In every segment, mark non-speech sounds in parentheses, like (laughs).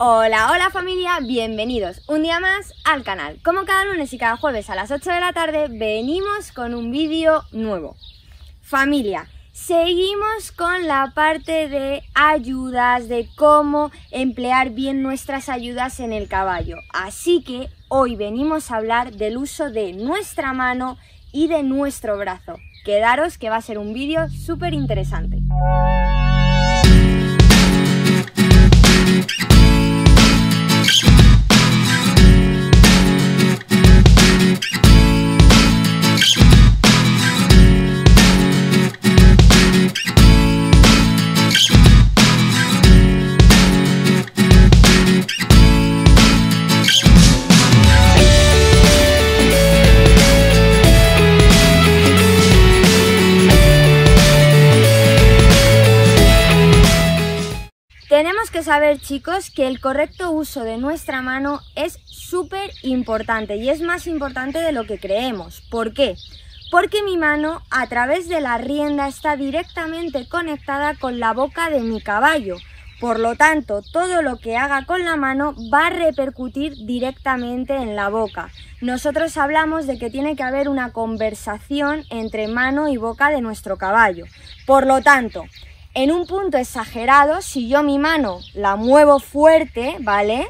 Hola, hola familia, bienvenidos un día más al canal. Como cada lunes y cada jueves a las 8 de la tarde venimos con un vídeo nuevo. Familia, seguimos con la parte de ayudas, de cómo emplear bien nuestras ayudas en el caballo. Así que hoy venimos a hablar del uso de nuestra mano y de nuestro brazo. Quedaros que va a ser un vídeo súper interesante. chicos que el correcto uso de nuestra mano es súper importante y es más importante de lo que creemos. ¿Por qué? Porque mi mano a través de la rienda está directamente conectada con la boca de mi caballo. Por lo tanto, todo lo que haga con la mano va a repercutir directamente en la boca. Nosotros hablamos de que tiene que haber una conversación entre mano y boca de nuestro caballo. Por lo tanto, en un punto exagerado, si yo mi mano la muevo fuerte, ¿vale?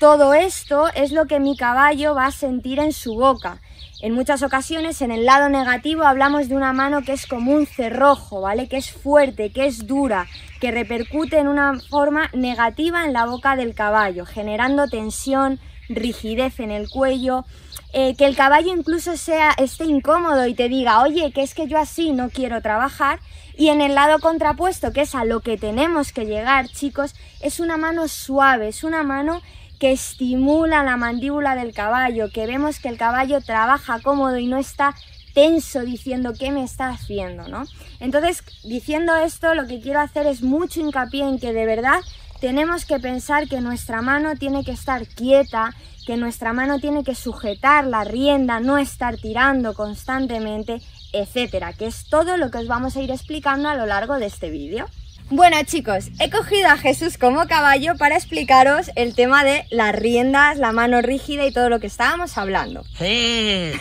Todo esto es lo que mi caballo va a sentir en su boca. En muchas ocasiones, en el lado negativo, hablamos de una mano que es como un cerrojo, ¿vale? Que es fuerte, que es dura, que repercute en una forma negativa en la boca del caballo, generando tensión, rigidez en el cuello, eh, que el caballo incluso sea, esté incómodo y te diga, oye, que es que yo así no quiero trabajar, y en el lado contrapuesto, que es a lo que tenemos que llegar, chicos, es una mano suave, es una mano que estimula la mandíbula del caballo, que vemos que el caballo trabaja cómodo y no está tenso diciendo qué me está haciendo, ¿no? Entonces, diciendo esto, lo que quiero hacer es mucho hincapié en que de verdad tenemos que pensar que nuestra mano tiene que estar quieta, que nuestra mano tiene que sujetar la rienda, no estar tirando constantemente, etcétera, que es todo lo que os vamos a ir explicando a lo largo de este vídeo. Bueno chicos, he cogido a Jesús como caballo para explicaros el tema de las riendas, la mano rígida y todo lo que estábamos hablando. Sí.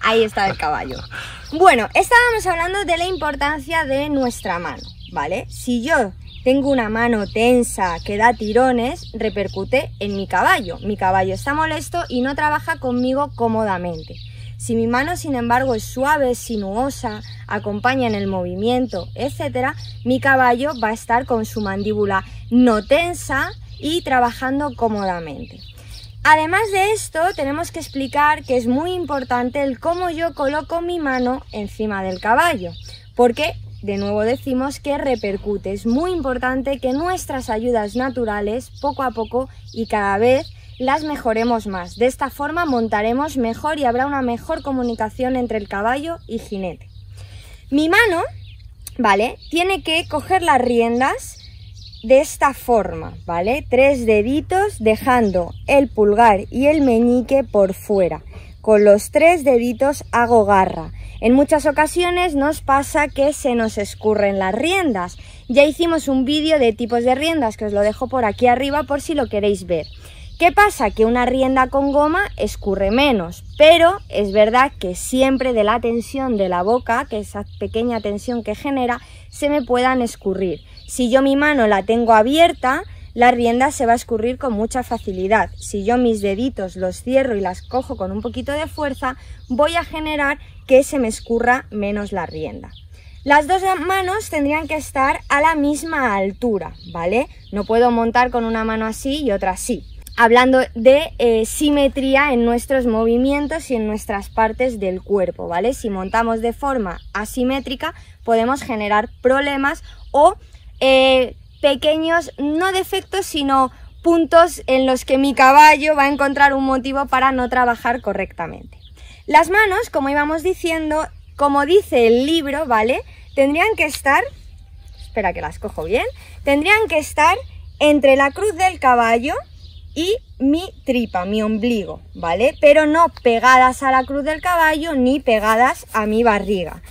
Ahí está el caballo. Bueno, estábamos hablando de la importancia de nuestra mano, ¿vale? Si yo tengo una mano tensa que da tirones, repercute en mi caballo. Mi caballo está molesto y no trabaja conmigo cómodamente. Si mi mano, sin embargo, es suave, sinuosa, acompaña en el movimiento, etcétera mi caballo va a estar con su mandíbula no tensa y trabajando cómodamente. Además de esto, tenemos que explicar que es muy importante el cómo yo coloco mi mano encima del caballo, porque de nuevo decimos que repercute. Es muy importante que nuestras ayudas naturales, poco a poco y cada vez, las mejoremos más. De esta forma montaremos mejor y habrá una mejor comunicación entre el caballo y jinete. Mi mano, ¿vale? Tiene que coger las riendas de esta forma, ¿vale? Tres deditos dejando el pulgar y el meñique por fuera. Con los tres deditos hago garra. En muchas ocasiones nos pasa que se nos escurren las riendas. Ya hicimos un vídeo de tipos de riendas que os lo dejo por aquí arriba por si lo queréis ver. ¿Qué pasa? Que una rienda con goma escurre menos, pero es verdad que siempre de la tensión de la boca, que esa pequeña tensión que genera, se me puedan escurrir. Si yo mi mano la tengo abierta, la rienda se va a escurrir con mucha facilidad. Si yo mis deditos los cierro y las cojo con un poquito de fuerza, voy a generar que se me escurra menos la rienda. Las dos manos tendrían que estar a la misma altura, ¿vale? No puedo montar con una mano así y otra así. Hablando de eh, simetría en nuestros movimientos y en nuestras partes del cuerpo, ¿vale? Si montamos de forma asimétrica podemos generar problemas o eh, pequeños, no defectos, sino puntos en los que mi caballo va a encontrar un motivo para no trabajar correctamente. Las manos, como íbamos diciendo, como dice el libro, ¿vale? Tendrían que estar, espera que las cojo bien, tendrían que estar entre la cruz del caballo y mi tripa, mi ombligo, ¿vale? Pero no pegadas a la cruz del caballo ni pegadas a mi barriga.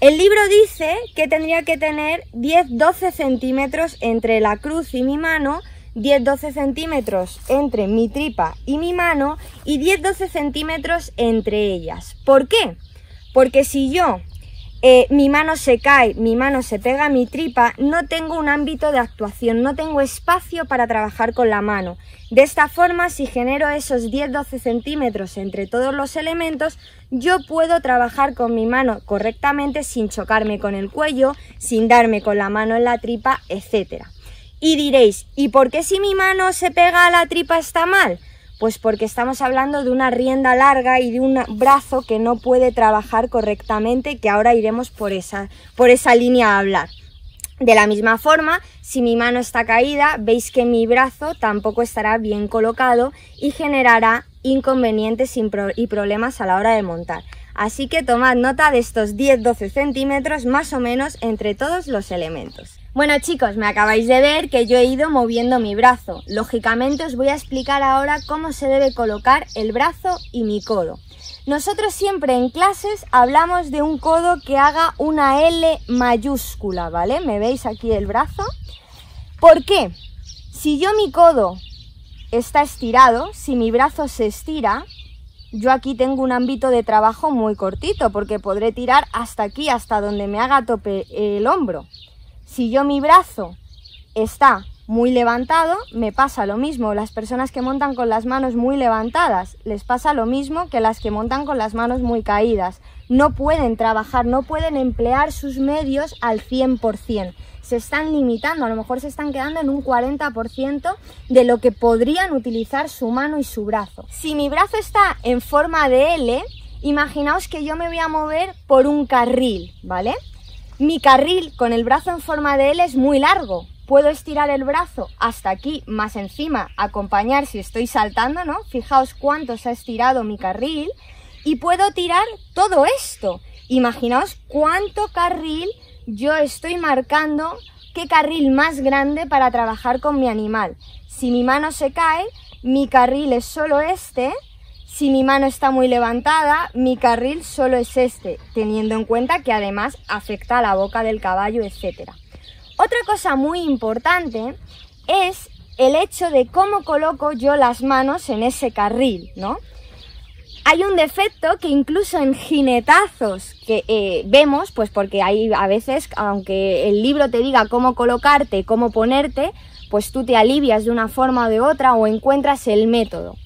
El libro dice que tendría que tener 10-12 centímetros entre la cruz y mi mano, 10-12 centímetros entre mi tripa y mi mano y 10-12 centímetros entre ellas. ¿Por qué? Porque si yo eh, mi mano se cae, mi mano se pega a mi tripa, no tengo un ámbito de actuación, no tengo espacio para trabajar con la mano. De esta forma, si genero esos 10-12 centímetros entre todos los elementos, yo puedo trabajar con mi mano correctamente sin chocarme con el cuello, sin darme con la mano en la tripa, etc. Y diréis, ¿y por qué si mi mano se pega a la tripa está mal? Pues porque estamos hablando de una rienda larga y de un brazo que no puede trabajar correctamente, que ahora iremos por esa, por esa línea a hablar. De la misma forma, si mi mano está caída, veis que mi brazo tampoco estará bien colocado y generará inconvenientes y problemas a la hora de montar. Así que tomad nota de estos 10-12 centímetros más o menos entre todos los elementos. Bueno chicos, me acabáis de ver que yo he ido moviendo mi brazo. Lógicamente os voy a explicar ahora cómo se debe colocar el brazo y mi codo. Nosotros siempre en clases hablamos de un codo que haga una L mayúscula, ¿vale? ¿Me veis aquí el brazo? ¿Por qué? Si yo mi codo está estirado, si mi brazo se estira, yo aquí tengo un ámbito de trabajo muy cortito porque podré tirar hasta aquí, hasta donde me haga tope el hombro. Si yo mi brazo está muy levantado, me pasa lo mismo. Las personas que montan con las manos muy levantadas, les pasa lo mismo que las que montan con las manos muy caídas. No pueden trabajar, no pueden emplear sus medios al 100%. Se están limitando, a lo mejor se están quedando en un 40% de lo que podrían utilizar su mano y su brazo. Si mi brazo está en forma de L, imaginaos que yo me voy a mover por un carril, ¿vale? Mi carril con el brazo en forma de L es muy largo. Puedo estirar el brazo hasta aquí, más encima, acompañar si estoy saltando, ¿no? Fijaos cuánto se ha estirado mi carril. Y puedo tirar todo esto. Imaginaos cuánto carril yo estoy marcando, qué carril más grande para trabajar con mi animal. Si mi mano se cae, mi carril es solo este, si mi mano está muy levantada, mi carril solo es este, teniendo en cuenta que además afecta a la boca del caballo, etc. Otra cosa muy importante es el hecho de cómo coloco yo las manos en ese carril, ¿no? Hay un defecto que incluso en jinetazos que eh, vemos, pues porque hay a veces, aunque el libro te diga cómo colocarte, cómo ponerte, pues tú te alivias de una forma o de otra o encuentras el método.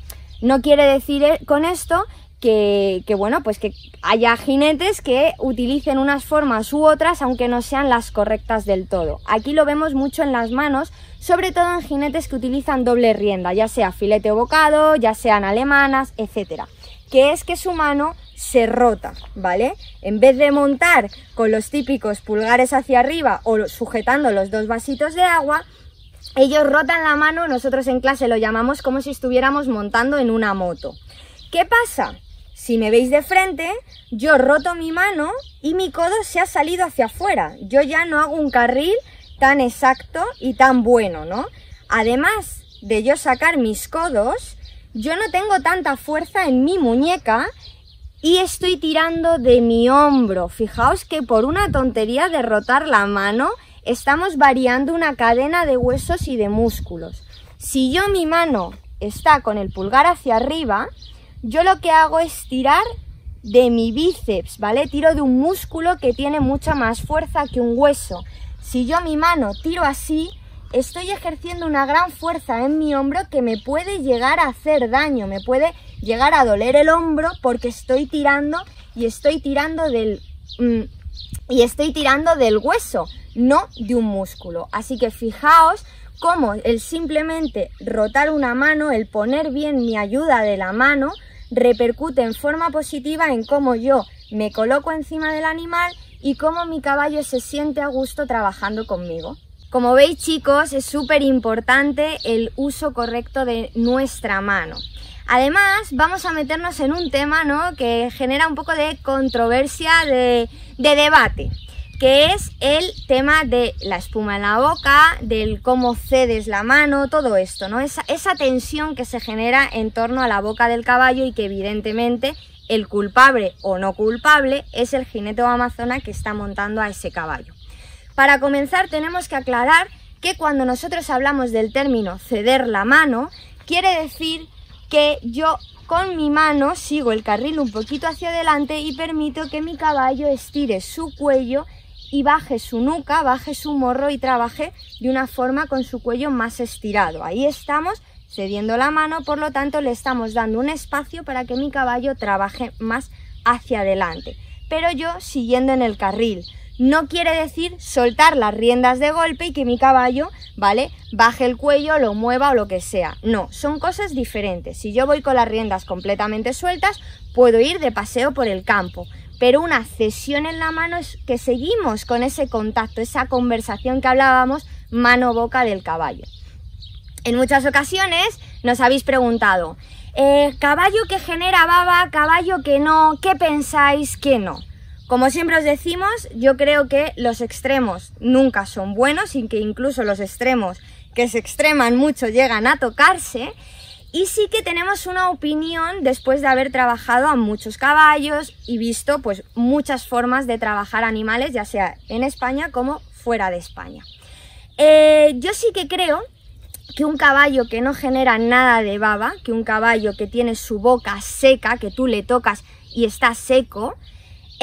No quiere decir eh, con esto que, bueno, pues que haya jinetes que utilicen unas formas u otras, aunque no sean las correctas del todo. Aquí lo vemos mucho en las manos, sobre todo en jinetes que utilizan doble rienda, ya sea filete o bocado, ya sean alemanas, etcétera. Que es que su mano se rota, ¿vale? En vez de montar con los típicos pulgares hacia arriba o sujetando los dos vasitos de agua, ellos rotan la mano, nosotros en clase lo llamamos como si estuviéramos montando en una moto. ¿Qué pasa? Si me veis de frente, yo roto mi mano y mi codo se ha salido hacia afuera. Yo ya no hago un carril tan exacto y tan bueno, ¿no? Además de yo sacar mis codos, yo no tengo tanta fuerza en mi muñeca y estoy tirando de mi hombro. Fijaos que por una tontería de rotar la mano Estamos variando una cadena de huesos y de músculos. Si yo mi mano está con el pulgar hacia arriba, yo lo que hago es tirar de mi bíceps, ¿vale? Tiro de un músculo que tiene mucha más fuerza que un hueso. Si yo mi mano tiro así, estoy ejerciendo una gran fuerza en mi hombro que me puede llegar a hacer daño, me puede llegar a doler el hombro porque estoy tirando y estoy tirando del mm, y estoy tirando del hueso, no de un músculo. Así que fijaos cómo el simplemente rotar una mano, el poner bien mi ayuda de la mano, repercute en forma positiva en cómo yo me coloco encima del animal y cómo mi caballo se siente a gusto trabajando conmigo. Como veis chicos, es súper importante el uso correcto de nuestra mano. Además, vamos a meternos en un tema ¿no? que genera un poco de controversia, de, debate, que es el tema de la espuma en la boca, del cómo cedes la mano, todo esto, ¿no? Esa, esa tensión que se genera en torno a la boca del caballo y que evidentemente el culpable o no culpable es el jinete o amazona que está montando a ese caballo. Para comenzar tenemos que aclarar que cuando nosotros hablamos del término ceder la mano, quiere decir que yo con mi mano sigo el carril un poquito hacia adelante y permito que mi caballo estire su cuello y baje su nuca, baje su morro y trabaje de una forma con su cuello más estirado. Ahí estamos cediendo la mano, por lo tanto le estamos dando un espacio para que mi caballo trabaje más hacia adelante, pero yo siguiendo en el carril. No quiere decir soltar las riendas de golpe y que mi caballo, ¿vale? Baje el cuello, lo mueva o lo que sea. No, son cosas diferentes. Si yo voy con las riendas completamente sueltas, puedo ir de paseo por el campo. Pero una cesión en la mano es que seguimos con ese contacto, esa conversación que hablábamos mano-boca del caballo. En muchas ocasiones nos habéis preguntado, eh, caballo que genera baba, caballo que no, ¿qué pensáis que no? Como siempre os decimos, yo creo que los extremos nunca son buenos y que incluso los extremos que se extreman mucho llegan a tocarse. Y sí que tenemos una opinión después de haber trabajado a muchos caballos y visto pues muchas formas de trabajar animales, ya sea en España como fuera de España. Eh, yo sí que creo que un caballo que no genera nada de baba, que un caballo que tiene su boca seca, que tú le tocas y está seco,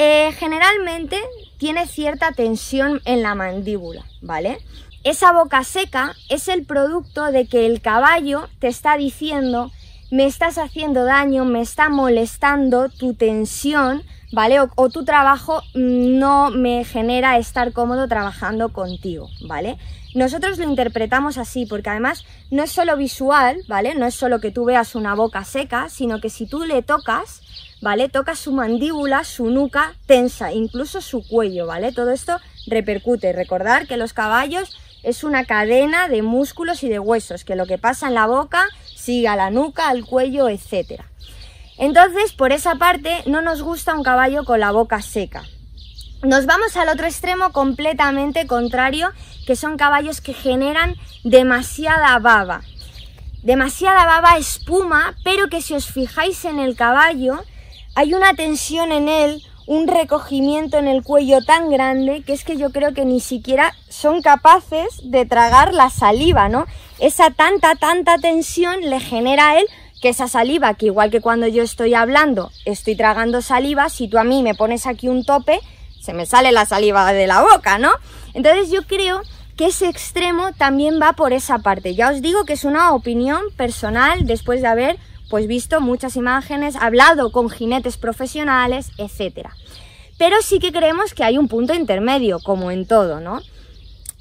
eh, generalmente tiene cierta tensión en la mandíbula, ¿vale? Esa boca seca es el producto de que el caballo te está diciendo me estás haciendo daño, me está molestando tu tensión, ¿vale? o, tu trabajo mm, no me genera estar cómodo trabajando contigo, ¿vale? Nosotros lo interpretamos así, porque además no es solo visual, ¿vale? No es solo que tú veas una boca seca, sino que si tú le tocas, ¿vale? Tocas su mandíbula, su nuca tensa, incluso su cuello, ¿vale? Todo esto repercute. Recordar que los caballos es una cadena de músculos y de huesos, que lo que pasa en la boca sigue a la nuca, al cuello, etc. Entonces, por esa parte, no nos gusta un caballo con la boca seca, nos vamos al otro extremo completamente contrario, que son caballos que generan demasiada baba. Demasiada baba espuma, pero que si os fijáis en el caballo, hay una tensión en él, un recogimiento en el cuello tan grande que es que yo creo que ni siquiera son capaces de tragar la saliva, ¿no? Esa tanta, tanta tensión le genera a él que esa saliva, que igual que cuando yo estoy hablando, estoy tragando saliva, si tú a mí me pones aquí un tope, se me sale la saliva de la boca, ¿no? Entonces yo creo que ese extremo también va por esa parte. Ya os digo que es una opinión personal después de haber pues visto muchas imágenes, hablado con jinetes profesionales, etc. Pero sí que creemos que hay un punto intermedio, como en todo, ¿no?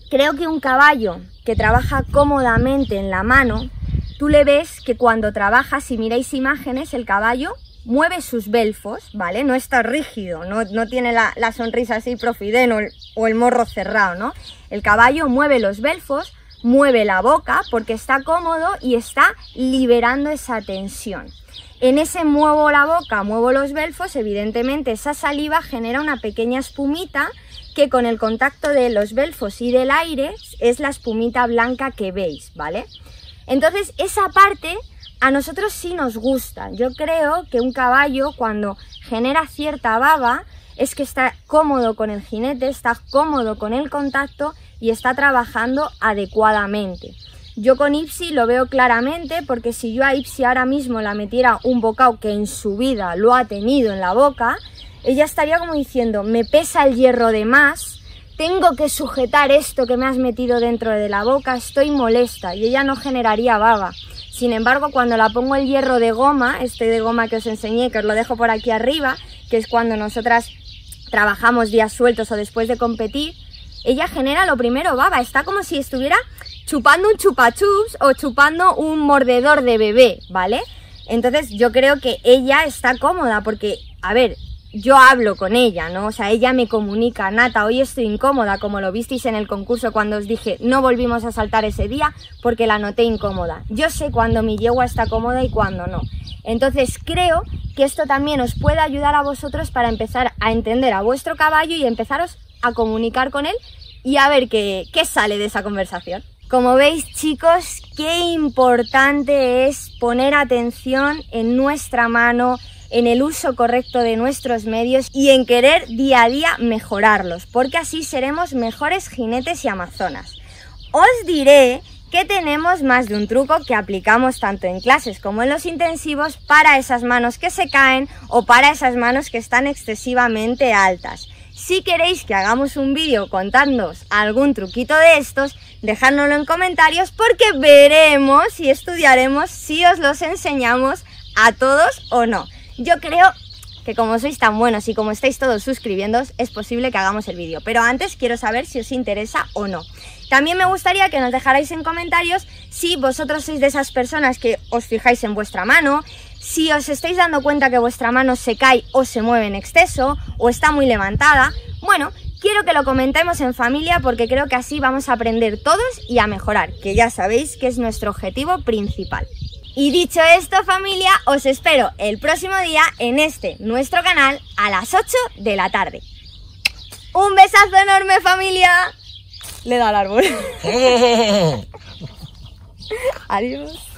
Creo que un caballo que trabaja cómodamente en la mano, tú le ves que cuando trabaja, si miráis imágenes, el caballo mueve sus belfos, ¿vale? No está rígido, no, tiene la, la, sonrisa así profideno o el morro cerrado, ¿no? El caballo mueve los belfos, mueve la boca porque está cómodo y está liberando esa tensión. En ese muevo la boca, muevo los belfos, evidentemente esa saliva genera una pequeña espumita que con el contacto de los belfos y del aire es la espumita blanca que veis, ¿vale? Entonces esa parte a nosotros sí nos gusta. Yo creo que un caballo cuando genera cierta baba es que está cómodo con el jinete, está cómodo con el contacto y está trabajando adecuadamente. Yo con Ipsi lo veo claramente porque si yo a Ipsi ahora mismo la metiera un bocado que en su vida lo ha tenido en la boca, ella estaría como diciendo, me pesa el hierro de más, tengo que sujetar esto que me has metido dentro de la boca, estoy molesta y ella no generaría baba. Sin embargo, cuando la pongo el hierro de goma, este de goma que os enseñé, que os lo dejo por aquí arriba, que es cuando nosotras trabajamos días sueltos o después de competir, ella genera lo primero baba, está como si estuviera chupando un chupachups o chupando un mordedor de bebé, ¿vale? Entonces yo creo que ella está cómoda porque, a ver, yo hablo con ella, ¿no? O sea, ella me comunica, Nata, hoy estoy incómoda, como lo visteis en el concurso cuando os dije, no volvimos a saltar ese día porque la noté incómoda. Yo sé cuando mi yegua está cómoda y cuando no. Entonces creo que esto también os puede ayudar a vosotros para empezar a entender a vuestro caballo y empezaros a comunicar con él y a ver qué, qué sale de esa conversación. Como veis chicos, qué importante es poner atención en nuestra mano, en el uso correcto de nuestros medios y en querer día a día mejorarlos, porque así seremos mejores jinetes y amazonas. Os diré que tenemos más de un truco que aplicamos tanto en clases como en los intensivos para esas manos que se caen o para esas manos que están excesivamente altas. Si queréis que hagamos un vídeo contándoos algún truquito de estos, dejádnoslo en comentarios porque veremos y estudiaremos si os los enseñamos a todos o no. Yo creo que como sois tan buenos y como estáis todos suscribiéndos, es posible que hagamos el vídeo. Pero antes quiero saber si os interesa o no. También me gustaría que nos dejarais en comentarios si vosotros sois de esas personas que os fijáis en vuestra mano, si os estáis dando cuenta que vuestra mano se cae o se mueve en exceso o está muy levantada. Bueno, quiero que lo comentemos en familia porque creo que así vamos a aprender todos y a mejorar, que ya sabéis que es nuestro objetivo principal. Y dicho esto familia, os espero el próximo día en este, nuestro canal, a las 8 de la tarde. Un besazo enorme familia. Le da al árbol. (laughs) Adiós.